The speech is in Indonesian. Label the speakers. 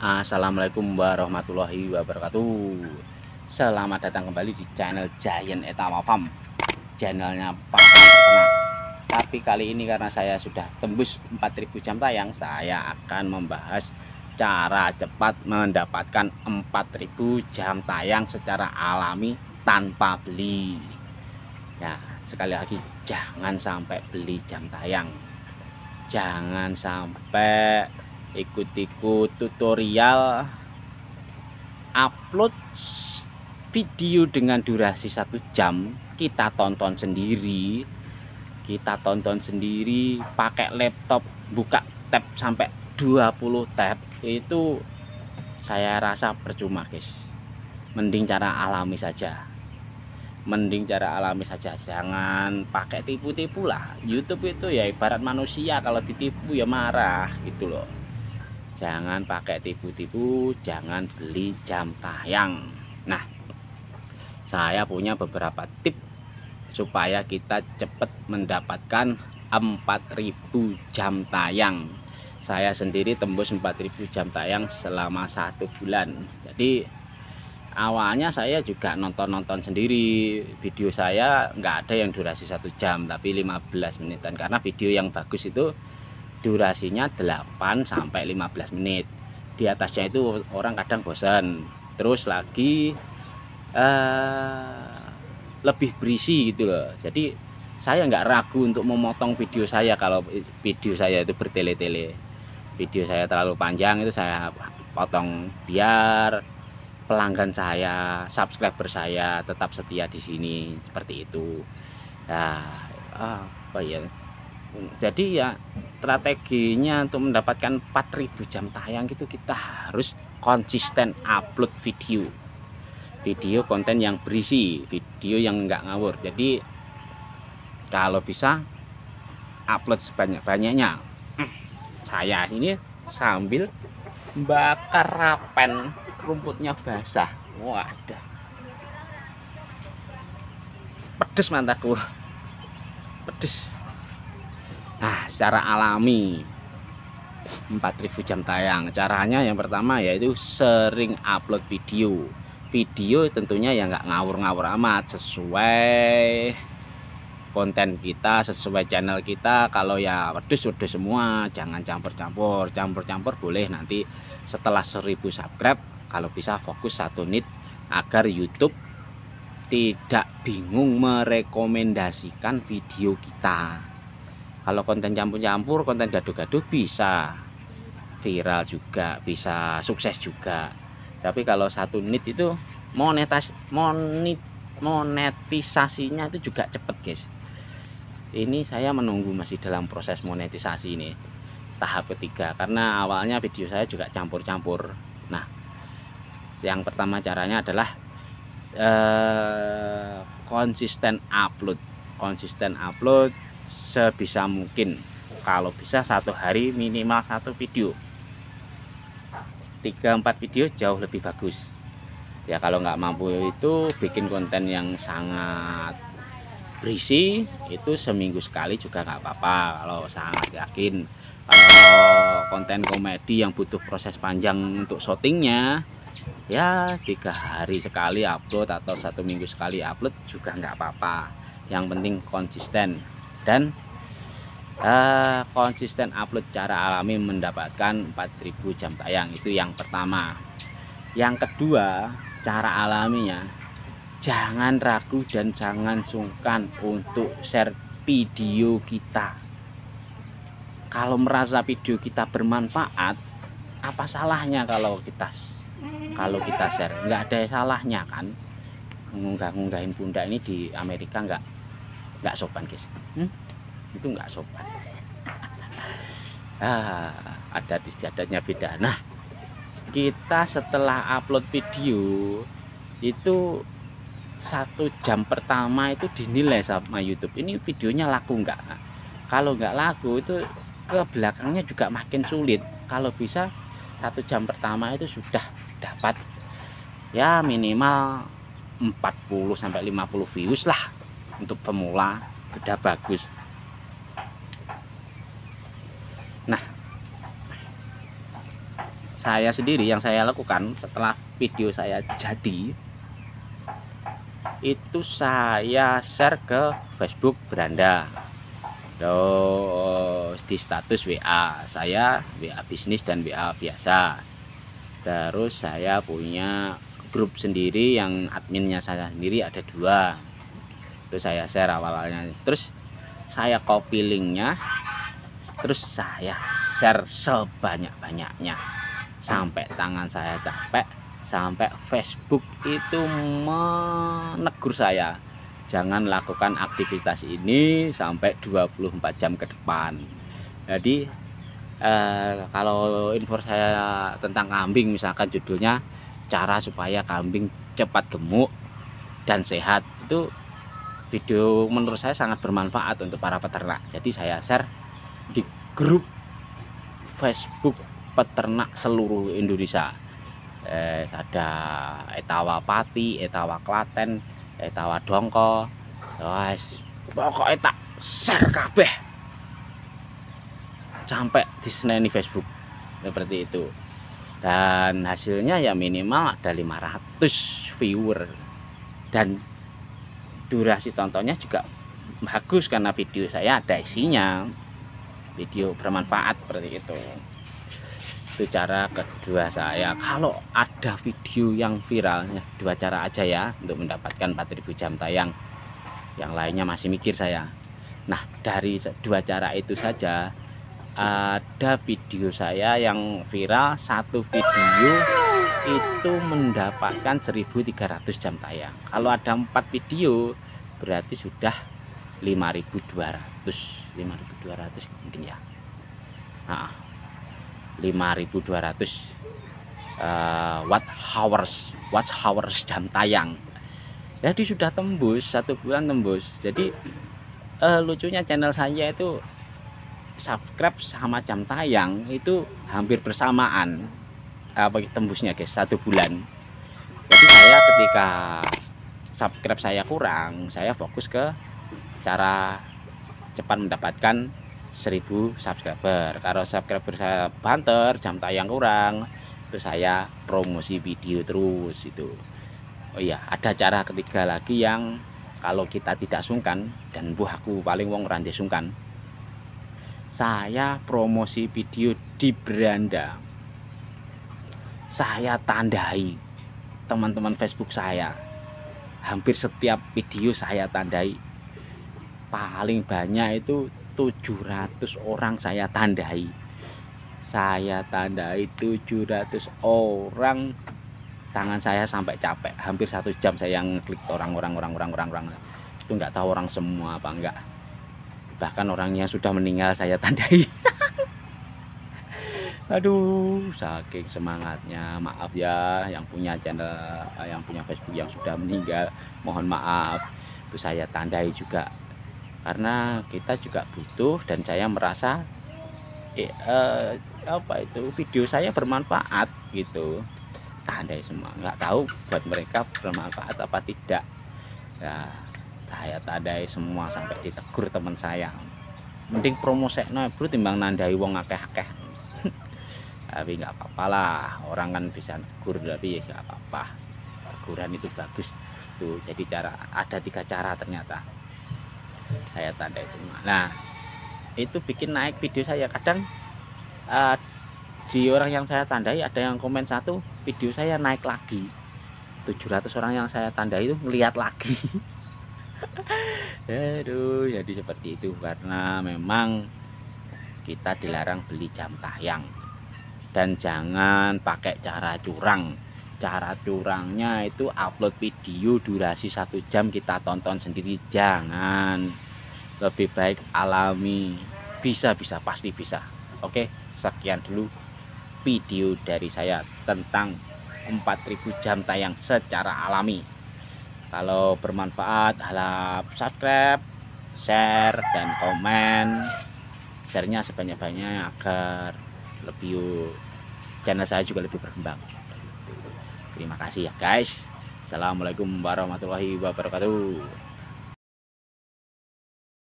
Speaker 1: Assalamualaikum warahmatullahi wabarakatuh Selamat datang kembali di channel Giant Etama Farm Channelnya Pak Tapi kali ini karena saya sudah tembus 4000 jam tayang Saya akan membahas cara cepat mendapatkan 4000 jam tayang secara alami tanpa beli Ya sekali lagi jangan sampai beli jam tayang Jangan sampai ikut-ikut tutorial upload video dengan durasi satu jam kita tonton sendiri kita tonton sendiri pakai laptop buka tab sampai 20 tab itu saya rasa percuma guys mending cara alami saja mending cara alami saja jangan pakai tipu-tipu lah YouTube itu ya ibarat manusia kalau ditipu ya marah gitu loh jangan pakai tipu-tipu jangan beli jam tayang nah saya punya beberapa tip supaya kita cepat mendapatkan 4000 jam tayang saya sendiri tembus 4000 jam tayang selama satu bulan jadi awalnya saya juga nonton-nonton sendiri video saya nggak ada yang durasi satu jam tapi 15 menitan karena video yang bagus itu durasinya 8 sampai 15 menit di atasnya itu orang kadang bosan terus lagi uh, lebih berisi gitu loh jadi saya nggak ragu untuk memotong video saya kalau video saya itu bertele-tele video saya terlalu panjang itu saya potong biar pelanggan saya subscriber saya tetap setia di sini seperti itu nah, apa ya Hmm. jadi ya strateginya untuk mendapatkan 4000 jam tayang itu kita harus konsisten upload video video konten yang berisi video yang enggak ngawur jadi kalau bisa upload sebanyak-banyaknya saya ini sambil bakar rapen rumputnya basah wadah pedes mantaku pedes ah secara alami 4000 jam tayang caranya yang pertama yaitu sering upload video video tentunya yang nggak ngawur-ngawur amat sesuai konten kita sesuai channel kita kalau ya wedus-wedus semua jangan campur-campur campur-campur boleh nanti setelah 1000 subscribe kalau bisa fokus satu nit agar YouTube tidak bingung merekomendasikan video kita kalau konten campur-campur konten gaduh-gaduh bisa viral juga bisa sukses juga tapi kalau satu menit itu monetas monit monetisasinya itu juga cepet guys ini saya menunggu masih dalam proses monetisasi ini tahap ketiga karena awalnya video saya juga campur-campur nah yang pertama caranya adalah eh, konsisten upload konsisten upload sebisa mungkin kalau bisa satu hari minimal satu video 3-4 video jauh lebih bagus ya kalau nggak mampu itu bikin konten yang sangat berisi itu seminggu sekali juga nggak apa-apa kalau sangat yakin kalau konten komedi yang butuh proses panjang untuk syutingnya ya tiga hari sekali upload atau satu minggu sekali upload juga nggak apa-apa yang penting konsisten dan uh, konsisten upload cara alami mendapatkan 4000 jam tayang itu yang pertama yang kedua cara alaminya jangan ragu dan jangan sungkan untuk share video kita kalau merasa video kita bermanfaat apa salahnya kalau kita kalau kita share nggak ada salahnya kan ngunggah-ngunggahin bunda ini di Amerika nggak nggak sopan guys hmm? itu nggak sopan ah, ada istiadatnya beda nah kita setelah upload video itu satu jam pertama itu dinilai sama YouTube ini videonya laku nggak nah, kalau nggak laku itu ke belakangnya juga makin sulit kalau bisa satu jam pertama itu sudah dapat ya minimal 40 sampai 50 views lah untuk pemula beda bagus nah saya sendiri yang saya lakukan setelah video saya jadi itu saya share ke Facebook beranda terus di status WA saya WA bisnis dan WA biasa terus saya punya grup sendiri yang adminnya saya sendiri ada dua itu saya share awalnya terus saya copy linknya terus saya share sebanyak-banyaknya sampai tangan saya capek sampai Facebook itu menegur saya jangan lakukan aktivitas ini sampai 24 jam ke depan jadi eh, kalau info saya tentang kambing misalkan judulnya cara supaya kambing cepat gemuk dan sehat itu video menurut saya sangat bermanfaat untuk para peternak jadi saya share di grup Facebook peternak seluruh Indonesia eh, ada Etawa Pati Etawa Klaten Etawa Dongko guys pokoknya tak share kabeh sampai di sini Facebook seperti itu dan hasilnya ya minimal ada 500 viewer dan durasi tontonnya juga bagus karena video saya ada isinya video bermanfaat seperti itu itu cara kedua saya kalau ada video yang viral dua cara aja ya untuk mendapatkan 4000 jam tayang yang lainnya masih mikir saya nah dari dua cara itu saja ada video saya yang viral satu video itu mendapatkan 1300 jam tayang kalau ada empat video berarti sudah 5200 5200 mungkin ya nah, 5200 uh, watt hours watt hours jam tayang jadi sudah tembus satu bulan tembus jadi uh, lucunya channel saya itu subscribe sama jam tayang itu hampir bersamaan apa ah, tembusnya guys satu bulan jadi saya ketika subscribe saya kurang saya fokus ke cara cepat mendapatkan 1000 subscriber kalau subscriber saya banter jam tayang kurang itu saya promosi video terus itu oh iya ada cara ketiga lagi yang kalau kita tidak sungkan dan buah aku paling wong rande sungkan saya promosi video di beranda saya tandai teman-teman Facebook saya hampir setiap video saya tandai paling banyak itu 700 orang saya tandai saya tandai 700 orang tangan saya sampai capek hampir satu jam saya ngeklik orang-orang orang-orang orang-orang itu nggak tahu orang semua apa enggak bahkan orangnya sudah meninggal saya tandai aduh saking semangatnya maaf ya yang punya channel eh, yang punya Facebook yang sudah meninggal mohon maaf itu saya tandai juga karena kita juga butuh dan saya merasa eh, eh, apa itu video saya bermanfaat gitu tandai semua nggak tahu buat mereka bermanfaat apa tidak ya saya tandai semua sampai ditegur teman saya mending promosekno ya, bro timbang nandai wong akeh-akeh tapi nggak apa-apa orang kan bisa negur tapi ya nggak apa-apa teguran itu bagus tuh jadi cara ada tiga cara ternyata saya tandai cuma nah itu bikin naik video saya kadang uh, di orang yang saya tandai ada yang komen satu video saya naik lagi 700 orang yang saya tandai itu melihat lagi aduh jadi seperti itu karena memang kita dilarang beli jam tayang dan jangan pakai cara curang cara curangnya itu upload video durasi satu jam kita tonton sendiri jangan lebih baik alami bisa bisa pasti bisa oke sekian dulu video dari saya tentang 4000 jam tayang secara alami kalau bermanfaat halap subscribe share dan komen sharenya sebanyak banyak agar lebih channel saya juga lebih berkembang terima kasih ya guys assalamualaikum warahmatullahi wabarakatuh